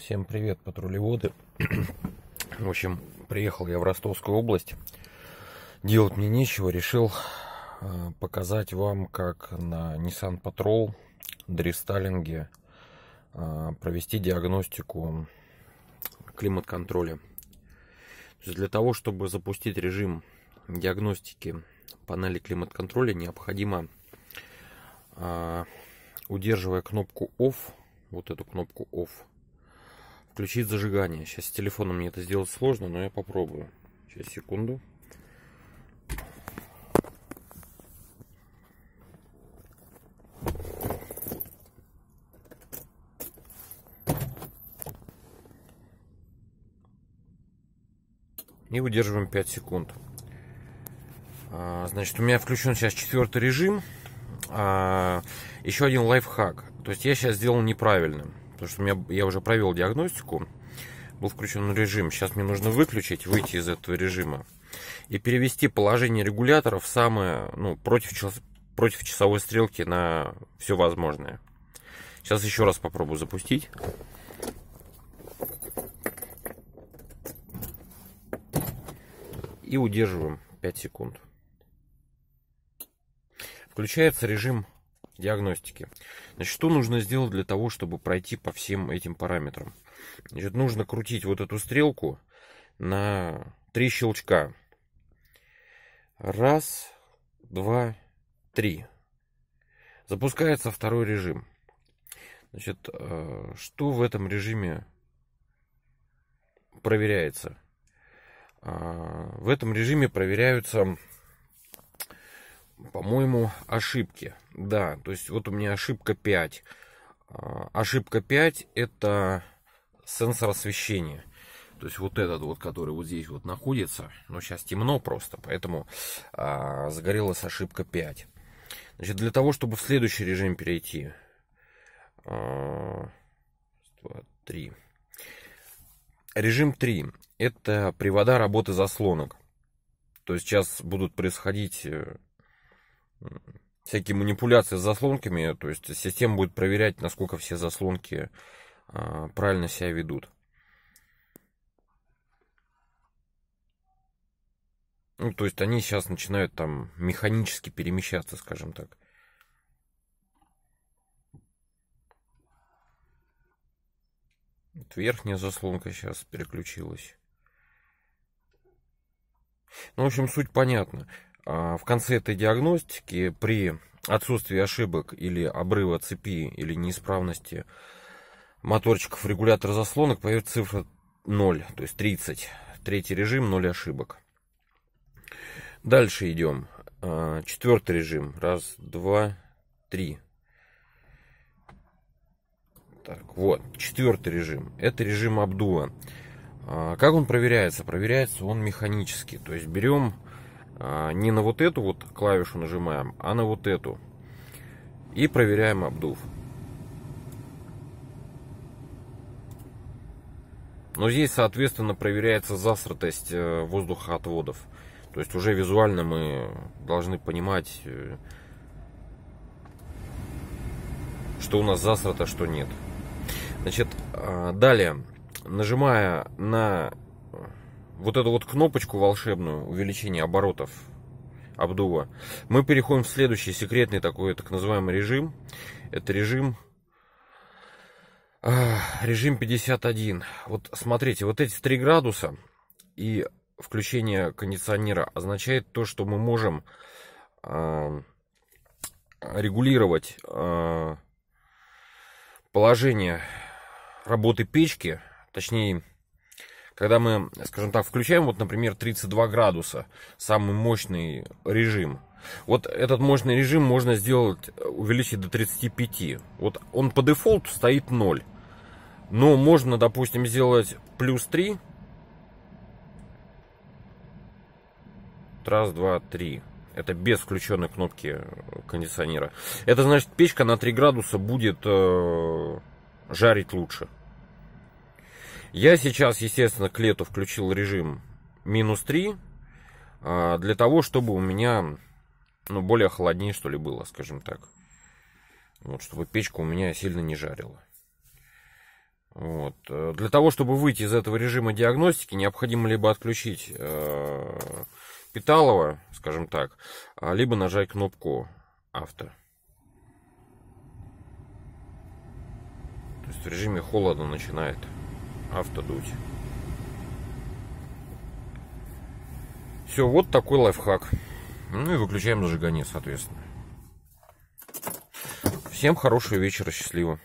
Всем привет, патрулеводы. В общем, приехал я в Ростовскую область. Делать мне нечего. Решил э, показать вам, как на Nissan Patrol дорестайлинге э, провести диагностику климат-контроля. для того, чтобы запустить режим диагностики панели климат-контроля, необходимо, э, удерживая кнопку OFF, вот эту кнопку OFF, включить зажигание. Сейчас с телефоном мне это сделать сложно, но я попробую. Сейчас, секунду. И удерживаем 5 секунд. А, значит, у меня включен сейчас четвертый режим. А, еще один лайфхак. То есть я сейчас сделал неправильным потому что у меня, я уже провел диагностику, был включен режим. Сейчас мне нужно выключить, выйти из этого режима и перевести положение регулятора в самое, ну, против, час, против часовой стрелки на все возможное. Сейчас еще раз попробую запустить. И удерживаем 5 секунд. Включается режим диагностики. Значит, что нужно сделать для того, чтобы пройти по всем этим параметрам? Значит, нужно крутить вот эту стрелку на три щелчка. Раз, два, три. Запускается второй режим. Значит, э, что в этом режиме проверяется? А, в этом режиме проверяются по-моему, ошибки. Да, то есть вот у меня ошибка 5. А, ошибка 5 это сенсор освещения. То есть вот этот вот, который вот здесь вот находится, но ну, сейчас темно просто, поэтому а, загорелась ошибка 5. Значит, для того, чтобы в следующий режим перейти, а, 2, 3. Режим 3 это привода работы заслонок. То есть сейчас будут происходить э, всякие манипуляции с заслонками, то есть система будет проверять, насколько все заслонки а, правильно себя ведут. Ну, то есть они сейчас начинают там механически перемещаться, скажем так. Вот верхняя заслонка сейчас переключилась. Ну, в общем, суть понятна. А, в конце этой диагностики при отсутствии ошибок или обрыва цепи или неисправности моторчиков регулятора заслонок появится цифра 0, то есть 30. Третий режим 0 ошибок. Дальше идем. А, четвертый режим. Раз, два, три. Так, вот. Четвертый режим. Это режим обдува. А, как он проверяется? Проверяется он механически. То есть берем а, не на вот эту вот клавишу нажимаем, а на вот эту. И проверяем обдув. Но здесь, соответственно, проверяется засратость э, воздухоотводов. То есть уже визуально мы должны понимать, э, что у нас засрато, а что нет. Значит, а, далее, нажимая на вот эту вот кнопочку волшебную, увеличение оборотов обдува, мы переходим в следующий секретный такой так называемый режим. Это режим а, режим 51. Вот смотрите, вот эти 3 градуса и включение кондиционера означает то, что мы можем э, регулировать э, положение работы печки, точнее когда мы, скажем так, включаем, вот, например, 32 градуса, самый мощный режим, вот этот мощный режим можно сделать, увеличить до 35. Вот он по дефолту стоит 0. Но можно, допустим, сделать плюс 3. Раз, два, три. Это без включенной кнопки кондиционера. Это значит, печка на 3 градуса будет э, жарить лучше. Я сейчас, естественно, к лету включил режим минус 3, а, для того, чтобы у меня ну, более холоднее, что ли, было, скажем так. Вот, чтобы печка у меня сильно не жарила. Вот. Э, для того, чтобы выйти из этого режима диагностики, необходимо либо отключить э, питалово, скажем так, а, либо нажать кнопку авто. То есть в режиме холода начинает автодуть. Все, вот такой лайфхак. Ну и выключаем зажигание, соответственно. Всем хорошего вечера, счастливо.